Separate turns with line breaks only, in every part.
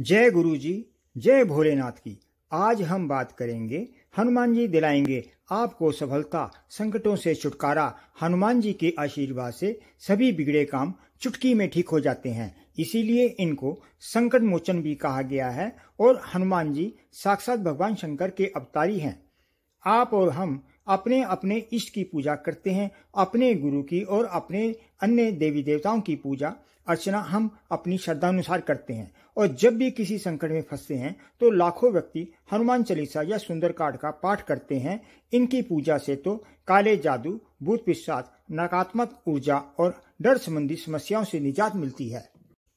जय गुरु जी जय भोलेनाथ की आज हम बात करेंगे हनुमान जी दिलाएंगे आपको सफलता संकटों से छुटकारा हनुमान जी के आशीर्वाद से सभी बिगड़े काम चुटकी में ठीक हो जाते हैं इसीलिए इनको संकट मोचन भी कहा गया है और हनुमान जी साक्षात भगवान शंकर के अवतारी हैं आप और हम अपने अपने इष्ट की पूजा करते हैं अपने गुरु की और अपने अन्य देवी देवताओं की पूजा अर्चना हम अपनी श्रद्धानुसार करते हैं और जब भी किसी संकट में फंसते हैं तो लाखों व्यक्ति हनुमान चालीसा या सुंदरकांड का पाठ करते हैं इनकी पूजा से तो काले जादू भूत पिशाच नकारात्मक ऊर्जा और डर संबंधी समस्याओं से निजात मिलती है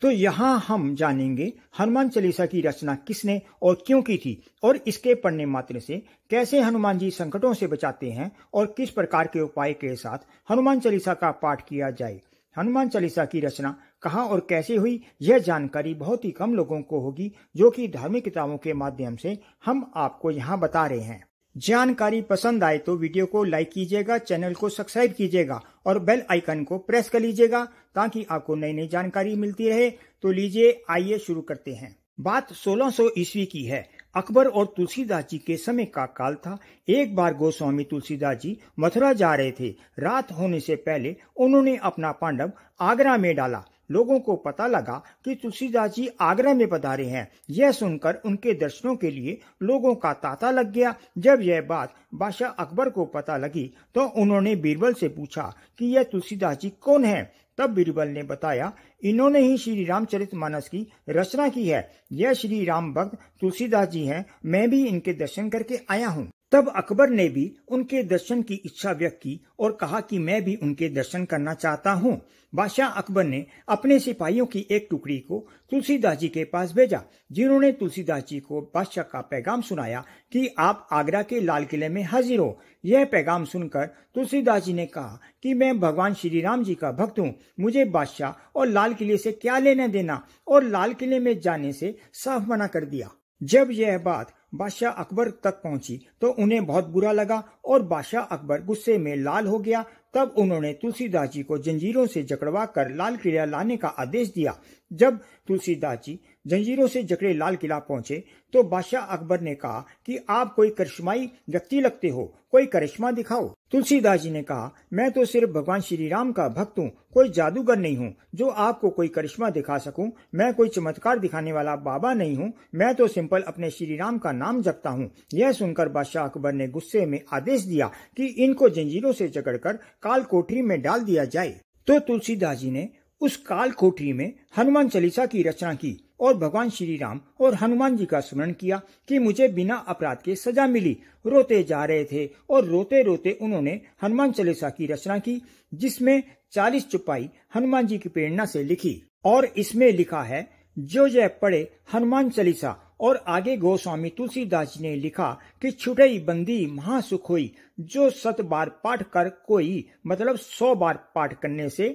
तो यहाँ हम जानेंगे हनुमान चालीसा की रचना किसने और क्यों की थी और इसके पढ़ने मात्र से कैसे हनुमान जी संकटों से बचाते हैं और किस प्रकार के उपाय के साथ हनुमान चालीसा का पाठ किया जाए हनुमान चालीसा की रचना कहाँ और कैसे हुई यह जानकारी बहुत ही कम लोगों को होगी जो कि धार्मिक किताबों के माध्यम से हम आपको यहाँ बता रहे हैं जानकारी पसंद आए तो वीडियो को लाइक कीजिएगा चैनल को सब्सक्राइब कीजिएगा और बेल आइकन को प्रेस कर लीजिएगा ताकि आपको नई नई जानकारी मिलती रहे तो लीजिए आइए शुरू करते हैं बात 1600 ईस्वी की है अकबर और तुलसीदास जी के समय का काल था एक बार गोस्वामी तुलसीदास जी मथुरा जा रहे थे रात होने से पहले उन्होंने अपना पांडव आगरा में डाला लोगों को पता लगा कि तुलसीदास जी आगरा में पधारे हैं यह सुनकर उनके दर्शनों के लिए लोगों का तांता लग गया जब यह बात बादशाह अकबर को पता लगी तो उन्होंने बीरबल से पूछा कि यह तुलसीदास जी कौन है तब बीरबल ने बताया इन्होंने ही श्री रामचरित मानस की रचना की है यह श्री राम भक्त तुलसीदास जी हैं मैं भी इनके दर्शन करके आया हूँ तब अकबर ने भी उनके दर्शन की इच्छा व्यक्त की और कहा कि मैं भी उनके दर्शन करना चाहता हूँ बादशाह अकबर ने अपने सिपाहियों की एक टुकड़ी को तुलसीदास जी के पास भेजा जिन्होंने तुलसीदास जी को बादशाह का पैगाम सुनाया कि आप आगरा के लाल किले में हाजिर हो यह पैगाम सुनकर तुलसीदास जी ने कहा कि मैं भगवान श्री राम जी का भक्त हूँ मुझे बादशाह और लाल किले से क्या लेना देना और लाल किले में जाने से साफ मना कर दिया जब यह बात बादशाह अकबर तक पहुंची तो उन्हें बहुत बुरा लगा और बादशाह अकबर गुस्से में लाल हो गया तब उन्होंने तुलसीदास जी को जंजीरों से जकड़वा कर लाल किला लाने का आदेश दिया जब तुलसीदास जी जंजीरों से जकड़े लाल किला पहुंचे तो बादशाह अकबर ने कहा कि आप कोई करिश्माई व्यक्ति लगते हो कोई करिश्मा दिखाओ तुलसीदास जी ने कहा मैं तो सिर्फ भगवान श्री राम का भक्त हूँ कोई जादूगर नहीं हूँ जो आपको कोई करिश्मा दिखा सकूँ मैं कोई चमत्कार दिखाने वाला बाबा नहीं हूँ मैं तो सिंपल अपने श्री राम का नाम जपता हूँ यह सुनकर बादशाह अकबर ने गुस्से में आदेश दिया कि इनको जंजीरों से कर काल कोठरी में डाल दिया जाए तो तुलसीदास जी ने उस काल कोठरी में हनुमान चालीसा की रचना की और भगवान श्री राम और हनुमान जी का स्मरण किया कि मुझे बिना अपराध के सजा मिली रोते जा रहे थे और रोते रोते उन्होंने हनुमान चालीसा की रचना की जिसमें चालीस चुपाई हनुमान जी की प्रेरणा से लिखी और इसमें लिखा है जो जय पड़े हनुमान चालीसा और आगे गोस्वामी तुलसीदास जी ने लिखा कि छुटे बंदी महासुख हुई जो सत बार पाठ कर कोई मतलब सौ बार पाठ करने से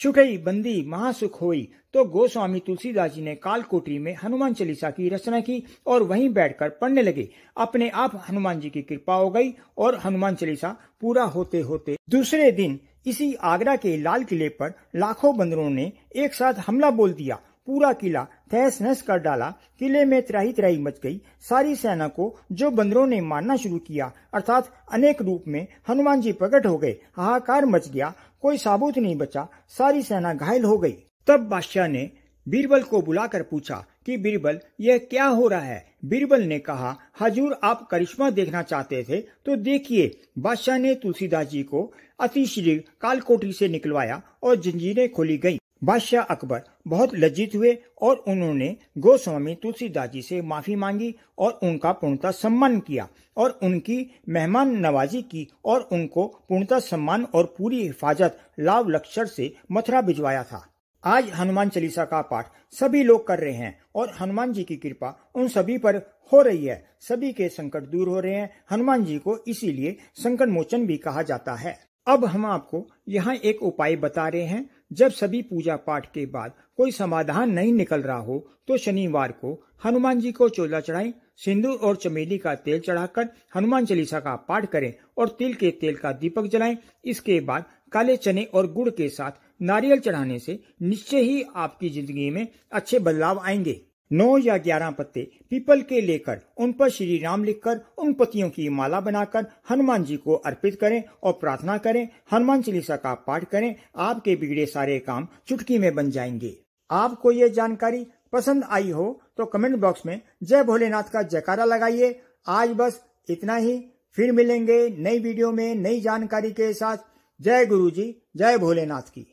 छुटे बंदी महासुख हुई तो गोस्वामी तुलसीदास जी ने कालकोटरी में हनुमान चालीसा की रचना की और वहीं बैठकर पढ़ने लगे अपने आप हनुमान जी की कृपा हो गई और हनुमान चालीसा पूरा होते होते दूसरे दिन इसी आगरा के लाल किले पर लाखों बंदरों ने एक साथ हमला बोल दिया पूरा किला तहस नहस कर डाला किले में त्राही त्राही मच गई सारी सेना को जो बंदरों ने मारना शुरू किया अर्थात अनेक रूप में हनुमान जी प्रकट हो गए हाहाकार मच गया कोई साबूत नहीं बचा सारी सेना घायल हो गई तब बादशाह ने बीरबल को बुलाकर पूछा कि बीरबल यह क्या हो रहा है बीरबल ने कहा हजूर आप करिश्मा देखना चाहते थे तो देखिए बादशाह ने तुलसीदास जी को अति कालकोटी से निकलवाया और जंजीरें खोली गईं। बादशाह अकबर बहुत लज्जित हुए और उन्होंने गोस्वामी तुलसीदास जी से माफी मांगी और उनका पूर्णतः सम्मान किया और उनकी मेहमान नवाजी की और उनको पूर्णतः सम्मान और पूरी हिफाजत लाव लक्षर से मथुरा भिजवाया था आज हनुमान चालीसा का पाठ सभी लोग कर रहे हैं और हनुमान जी की कृपा उन सभी पर हो रही है सभी के संकट दूर हो रहे हैं हनुमान जी को इसीलिए संकट मोचन भी कहा जाता है अब हम आपको यहाँ एक उपाय बता रहे हैं जब सभी पूजा पाठ के बाद कोई समाधान नहीं निकल रहा हो तो शनिवार को हनुमान जी को चोला चढ़ाएं सिंदूर और चमेली का तेल चढ़ाकर हनुमान चालीसा का पाठ करें और तिल के तेल का दीपक जलाएं इसके बाद काले चने और गुड़ के साथ नारियल चढ़ाने से निश्चय ही आपकी जिंदगी में अच्छे बदलाव आएंगे नौ या ग्यारह पत्ते पीपल के लेकर उन पर श्री राम लिखकर उन पतियों की माला बनाकर हनुमान जी को अर्पित करें और प्रार्थना करें हनुमान चालीसा का पाठ करें आपके बिगड़े सारे काम चुटकी में बन जाएंगे आपको ये जानकारी पसंद आई हो तो कमेंट बॉक्स में जय भोलेनाथ का जयकारा लगाइए आज बस इतना ही फिर मिलेंगे नई वीडियो में नई जानकारी के साथ जय गुरु जी जय भोलेनाथ की